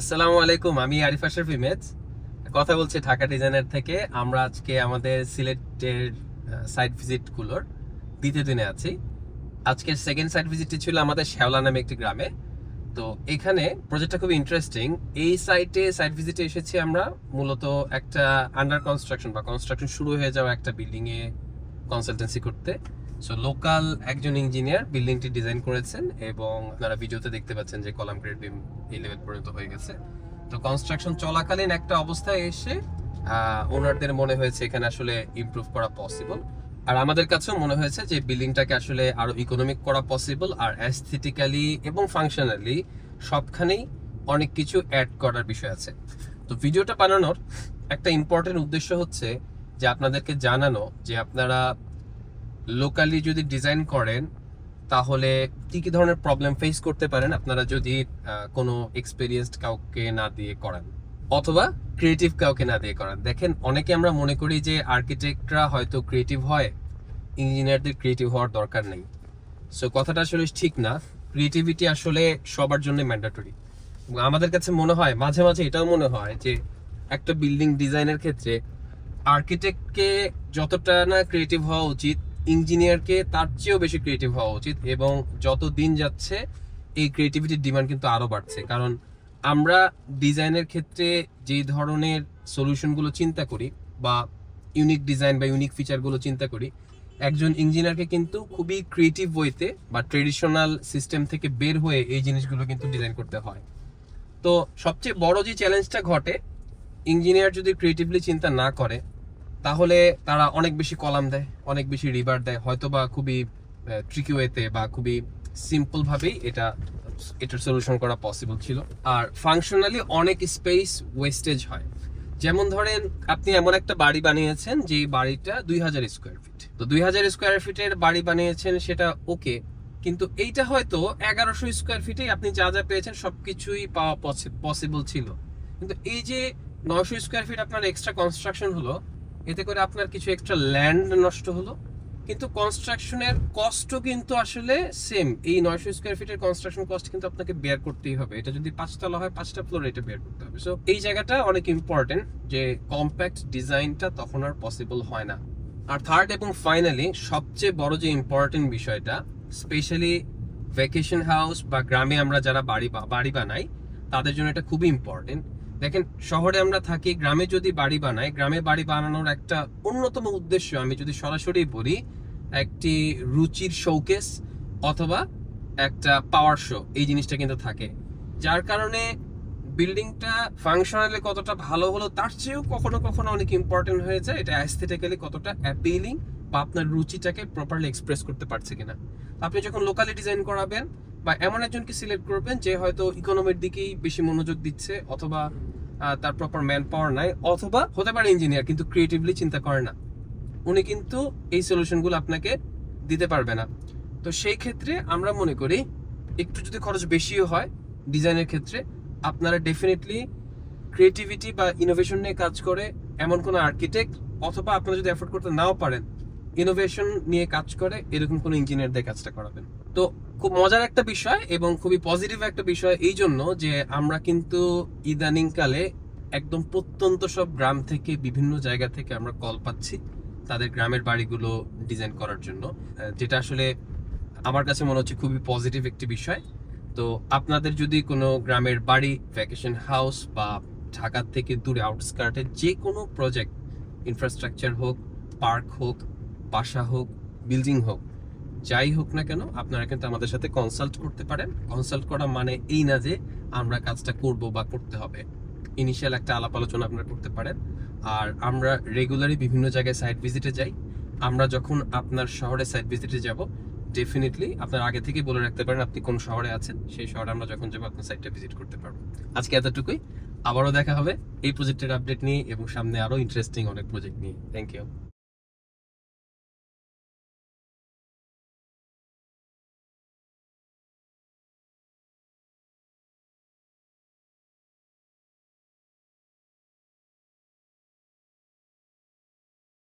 আসসালামু আলাইকুম আমি আরিফ আশরাফ ইমেজ কথা বলছি ঢাকা ডিজাইনার থেকে আমরা আজকে আমাদের সিলেটের সাইট ভিজিটগুলোর দ্বিতীয় দিনে আছি আজকের সেকেন্ড সাইট ভিজিটটি ছিল আমাদের শ্যাওলা নামে একটি গ্রামে তো এখানে প্রজেক্টটা খুব ইন্টারেস্টিং এই সাইটে সাইট ভিজিটে এসেছি আমরা মূলত একটা আন্ডার কনস্ট্রাকশন বা কনস্ট্রাকশন শুরু হয়ে যাওয়া একটা বিল্ডিংয়ে কনসালটেন্সি করতে সো লোকাল একজন ইঞ্জিনিয়ার বিল্ডিংটি ডিজাইন করেছেন এবং আপনারা ভিডিওতে দেখতে পাচ্ছেন যে কলাম গ্রেড বিম এই লেভেল পর্যন্ত হয়ে গেছে তো কনস্ট্রাকশন চলাকালীন একটা অবস্থায় এসে ওনারদের মনে হয়েছে এখানে আসলে ইমপ্রুভ করা পসিবল আর আমাদের কাছেও মনে হয়েছে যে বিল্ডিংটাকে আসলে আরো ইকোনমিক করা পসিবল আর অ্যাস্থেটিক্যালি এবং ফাংশনালি সবখানেই অনেক কিছু অ্যাড করার বিষয় আছে তো ভিডিওটা বানানোর একটা ইম্পর্টেন্ট উদ্দেশ্য হচ্ছে যে আপনাদেরকে জানানো যে আপনারা লোকালি যদি ডিজাইন করেন তাহলে কী কী ধরনের প্রবলেম ফেস করতে পারেন আপনারা যদি কোনো এক্সপিরিয়েন্সড কাউকে না দিয়ে করান অথবা ক্রিয়েটিভ কাউকে না দিয়ে করান দেখেন অনেকে আমরা মনে করি যে আর্কিটেক্টরা হয়তো ক্রিয়েটিভ হয় ইঞ্জিনিয়ারদের ক্রিয়েটিভ হওয়ার দরকার নেই সো কথাটা আসলে ঠিক না ক্রিয়েটিভিটি আসলে সবার জন্য ম্যান্ডেটরি আমাদের কাছে মনে হয় মাঝে মাঝে এটাও মনে হয় যে একটা বিল্ডিং ডিজাইনের ক্ষেত্রে আর্কিটেক্টকে যতটা না ক্রিয়েটিভ হওয়া উচিত ইঞ্জিনিয়ারকে তার চেয়েও বেশি ক্রিয়েটিভ হওয়া উচিত এবং যত দিন যাচ্ছে এই ক্রিয়েটিভিটির ডিমান্ড কিন্তু আরও বাড়ছে কারণ আমরা ডিজাইনের ক্ষেত্রে যে ধরনের সলিউশনগুলো চিন্তা করি বা ইউনিক ডিজাইন বা ইউনিক ফিচারগুলো চিন্তা করি একজন ইঞ্জিনিয়ারকে কিন্তু খুবই ক্রিয়েটিভ ওয়েতে বা ট্রেডিশনাল সিস্টেম থেকে বের হয়ে এই জিনিসগুলো কিন্তু ডিজাইন করতে হয় তো সবচেয়ে বড় যে চ্যালেঞ্জটা ঘটে ইঞ্জিনিয়ার যদি ক্রিয়েটিভলি চিন্তা না করে তাহলে তারা অনেক বেশি কলাম দেয় অনেক বেশি রিভার দেয় হয়তো বা খুবই ট্রিকি ওয়েতে বা খুবই সিম্পলভাবেই এটা এটার সলিউশন করা পসিবল ছিল আর ফাংশনালি অনেক স্পেস ওয়েস্টেজ হয় যেমন ধরেন আপনি এমন একটা বাড়ি বানিয়েছেন যে বাড়িটা দুই হাজার স্কোয়ার ফিট তো দুই হাজার স্কোয়ার ফিটের বাড়ি বানিয়েছেন সেটা ওকে কিন্তু এইটা হয়তো এগারোশো স্কোয়ার ফিটে আপনি যা যা পেয়েছেন সব কিছুই পাওয়া পসিবল ছিল কিন্তু এই যে নয়শো স্কোয়ার ফিট আপনার এক্সট্রা কনস্ট্রাকশন হলো এতে করে আপনার কিছু এক্সট্রা ল্যান্ড নষ্ট হলো কিন্তু কনস্ট্রাকশনের কস্টও কিন্তু আসলে সেম এই নয়শো স্কোয়ার ফিটের কনস্ট্রাকশন কস্ট কিন্তু আপনাকে বেয়ার করতেই হবে এটা যদি পাঁচতলা হয় পাঁচটা ফ্লোর এটা বেয়ার করতে হবে সো এই জায়গাটা অনেক ইম্পর্টেন্ট যে কম্প্যাক্ট ডিজাইনটা তখন আর পসিবল হয় না আর থার্ড এবং ফাইনালি সবচেয়ে বড় যে ইম্পর্টেন্ট বিষয়টা স্পেশালি ভ্যাকেশন হাউস বা গ্রামে আমরা যারা বাড়ি বাড়ি বানাই তাদের জন্য এটা খুবই ইম্পর্টেন্ট দেখেন শহরে আমরা থাকি গ্রামে যদি বাড়ি বানাই গ্রামে বাড়ি বানানোর একটা অন্যতম উদ্দেশ্য আমি যদি সরাসরি বলি একটি রুচির শৌকেস অথবা একটা পাওয়ার শো এই জিনিসটা কিন্তু থাকে যার কারণে বিল্ডিংটা ফাংশনালি কতটা ভালো হলো তার চেয়েও কখনো কখনো অনেক ইম্পর্টেন্ট হয়ে যায় এটা অ্যাস্থেটিক্যালি কতটা অ্যাপিলিং বা আপনার রুচিটাকে প্রপারলি এক্সপ্রেস করতে পারছে কিনা আপনি যখন লোকালি ডিজাইন করাবেন বা এমন একজনকে সিলেক্ট করবেন যে হয়তো ইকোনমির দিকেই বেশি মনোযোগ দিচ্ছে অথবা তার প্রপার ম্যান পাওয়ার নাই অথবা হতে পারে ইঞ্জিনিয়ার কিন্তু ক্রিয়েটিভলি চিন্তা করে না উনি কিন্তু এই সলিউশনগুলো আপনাকে দিতে পারবে না তো সেই ক্ষেত্রে আমরা মনে করি একটু যদি খরচ বেশিও হয় ডিজাইনের ক্ষেত্রে আপনারা ডেফিনেটলি ক্রিয়েটিভিটি বা ইনোভেশন নিয়ে কাজ করে এমন কোনো আর্কিটেক্ট অথবা আপনারা যদি অ্যাফোর্ড করতে নাও পারেন ইনোভেশন নিয়ে কাজ করে এরকম কোনো ইঞ্জিনিয়ারদের কাজটা করাবেন তো খুব মজার একটা বিষয় এবং খুবই পজিটিভ একটা বিষয় এই জন্য যে আমরা কিন্তু ইদানিংকালে একদম প্রত্যন্ত সব গ্রাম থেকে বিভিন্ন জায়গা থেকে আমরা কল পাচ্ছি তাদের গ্রামের বাড়িগুলো ডিজাইন করার জন্য যেটা আসলে আমার কাছে মনে হচ্ছে খুবই পজিটিভ একটি বিষয় তো আপনাদের যদি কোনো গ্রামের বাড়ি ভ্যাকেশন হাউস বা ঢাকার থেকে দূরে আউটস্কার্টে যে কোনো প্রজেক্ট ইনফ্রাস্ট্রাকচার হোক পার্ক হোক বাসা হোক বিল্ডিং হোক যাই হোক না কেন আপনারা কিন্তু আমাদের সাথে কনসাল্ট করতে পারেন কনসাল্ট করা মানে এই না যে আমরা কাজটা করব বা করতে হবে ইনিশিয়াল একটা আলাপ আলোচনা আপনারা করতে পারেন আর আমরা রেগুলারই বিভিন্ন জায়গায় সাইট ভিজিটে যাই আমরা যখন আপনার শহরে সাইট ভিজিটে যাব ডেফিনেটলি আপনার আগে থেকে বলে রাখতে পারেন আপনি কোন শহরে আছেন সেই শহরে আমরা যখন যাবো আপনার সাইটটা ভিজিট করতে পারবো আজকে এতটুকুই আবারও দেখা হবে এই প্রজেক্টের আপডেট নিয়ে এবং সামনে আরও ইন্টারেস্টিং অনেক প্রজেক্ট নিয়ে থ্যাংক ইউ